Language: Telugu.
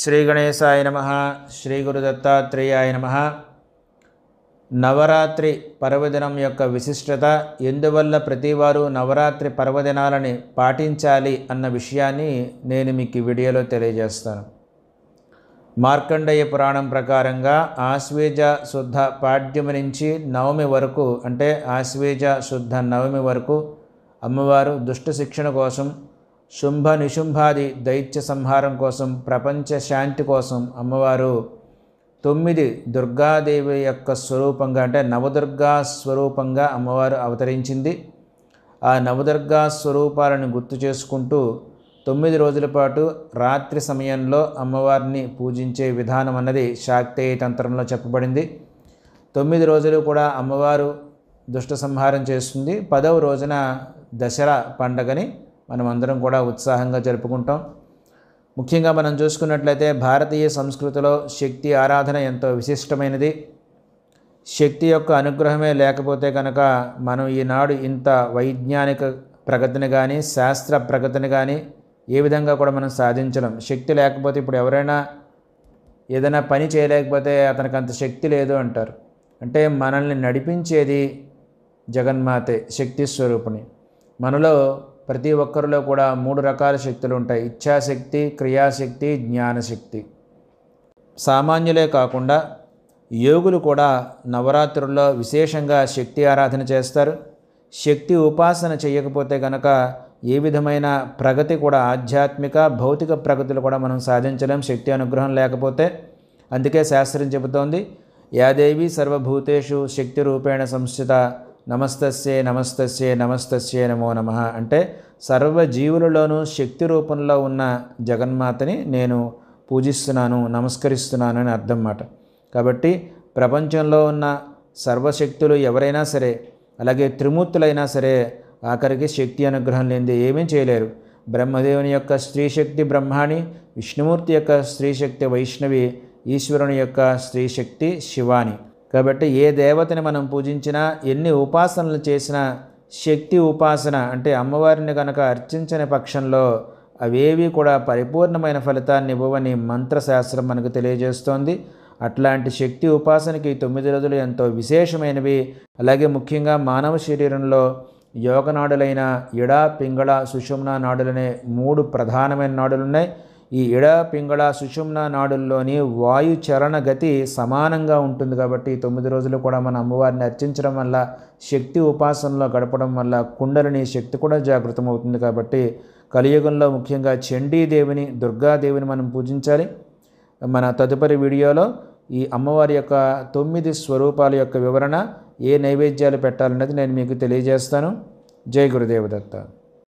శ్రీ గణేశాయ నమ శ్రీ గురు దత్తాత్రేయాయ నమ నవరాత్రి పర్వదినం యొక్క విశిష్టత ఎందువల్ల ప్రతివారు నవరాత్రి పర్వదినాలని పాటించాలి అన్న విషయాన్ని నేను మీకు ఈ వీడియోలో తెలియజేస్తాను మార్కండేయ పురాణం ప్రకారంగా ఆశ్వేజ శుద్ధ పాడ్యము నుంచి నవమి వరకు అంటే ఆశ్వేజ శుద్ధ నవమి వరకు అమ్మవారు దుష్ట శిక్షణ కోసం శుంభ నిశుంభాది దైత్య సంహారం కోసం ప్రపంచ శాంతి కోసం అమ్మవారు తొమ్మిది దుర్గాదేవి యొక్క స్వరూపంగా అంటే నవదుర్గా స్వరూపంగా అమ్మవారు అవతరించింది ఆ నవదుర్గా స్వరూపాలను గుర్తు చేసుకుంటూ తొమ్మిది రోజుల పాటు రాత్రి సమయంలో అమ్మవారిని పూజించే విధానం అన్నది శాక్తేయ తంత్రంలో చెప్పబడింది తొమ్మిది రోజులు కూడా అమ్మవారు దుష్ట సంహారం చేస్తుంది పదవ రోజున దసరా పండగని మనం అందరం కూడా ఉత్సాహంగా జరుపుకుంటాం ముఖ్యంగా మనం చూసుకున్నట్లయితే భారతీయ సంస్కృతిలో శక్తి ఆరాధన ఎంతో విశిష్టమైనది శక్తి యొక్క అనుగ్రహమే లేకపోతే కనుక మనం ఈనాడు ఇంత వైజ్ఞానిక ప్రగతిని కానీ శాస్త్ర ప్రగతిని కానీ ఏ విధంగా కూడా మనం సాధించడం శక్తి లేకపోతే ఇప్పుడు ఎవరైనా ఏదైనా పని చేయలేకపోతే అతనికి అంత శక్తి లేదు అంటారు అంటే మనల్ని నడిపించేది జగన్మాతే శక్తి స్వరూపిణి మనలో ప్రతి ఒక్కరిలో కూడా మూడు రకాల శక్తులు ఉంటాయి ఇచ్ఛాశక్తి క్రియాశక్తి జ్ఞానశక్తి సామాన్యులే కాకుండా యోగులు కూడా నవరాత్రుల్లో విశేషంగా శక్తి ఆరాధన చేస్తారు శక్తి ఉపాసన చేయకపోతే గనక ఏ విధమైన ప్రగతి కూడా ఆధ్యాత్మిక భౌతిక ప్రగతులు కూడా మనం సాధించలేం శక్తి అనుగ్రహం లేకపోతే అందుకే శాస్త్రం చెబుతోంది యాదేవి సర్వభూతేషు శక్తి రూపేణ సంస్థిత నమస్తస్యే నమస్తస్యే నమస్తస్యే నమో నమ అంటే సర్వజీవులలోనూ శక్తి రూపంలో ఉన్న జగన్మాతని నేను పూజిస్తున్నాను నమస్కరిస్తున్నాను అని అర్థం మాట కాబట్టి ప్రపంచంలో ఉన్న సర్వశక్తులు ఎవరైనా సరే అలాగే త్రిమూర్తులైనా సరే ఆఖరికి శక్తి అనుగ్రహం లేని ఏమీ చేయలేరు బ్రహ్మదేవుని యొక్క స్త్రీశక్తి బ్రహ్మాణి విష్ణుమూర్తి యొక్క స్త్రీశక్తి వైష్ణవి ఈశ్వరుని యొక్క స్త్రీశక్తి శివాని కాబట్టి ఏ దేవతని మనం పూజించినా ఎన్ని ఉపాసనలు చేసినా శక్తి ఉపాసన అంటే అమ్మవారిని కనుక అర్చించని పక్షంలో అవేవి కూడా పరిపూర్ణమైన ఫలితాన్ని ఇవ్వవని మంత్రశాస్త్రం మనకు తెలియజేస్తోంది అట్లాంటి శక్తి ఉపాసనకి తొమ్మిది రోజులు ఎంతో విశేషమైనవి అలాగే ముఖ్యంగా మానవ శరీరంలో యోగ నాడులైన ఇడ పింగళ సుషుమ్న నాడులనే మూడు ప్రధానమైన నాడులు ఉన్నాయి ఈ ఇడ పింగళ సుషుమ్న నాడుల్లోని వాయు చరణ గతి సమానంగా ఉంటుంది కాబట్టి తొమ్మిది రోజులు కూడా మన అమ్మవారిని అర్చించడం వల్ల శక్తి ఉపాసనలో గడపడం వల్ల కుండలిని శక్తి కూడా జాగృతమవుతుంది కాబట్టి కలియుగంలో ముఖ్యంగా చండీదేవిని దుర్గాదేవిని మనం పూజించాలి మన తదుపరి వీడియోలో ఈ అమ్మవారి యొక్క తొమ్మిది స్వరూపాల యొక్క వివరణ ఏ నైవేద్యాలు పెట్టాలన్నది నేను మీకు తెలియజేస్తాను జై గురుదేవదత్త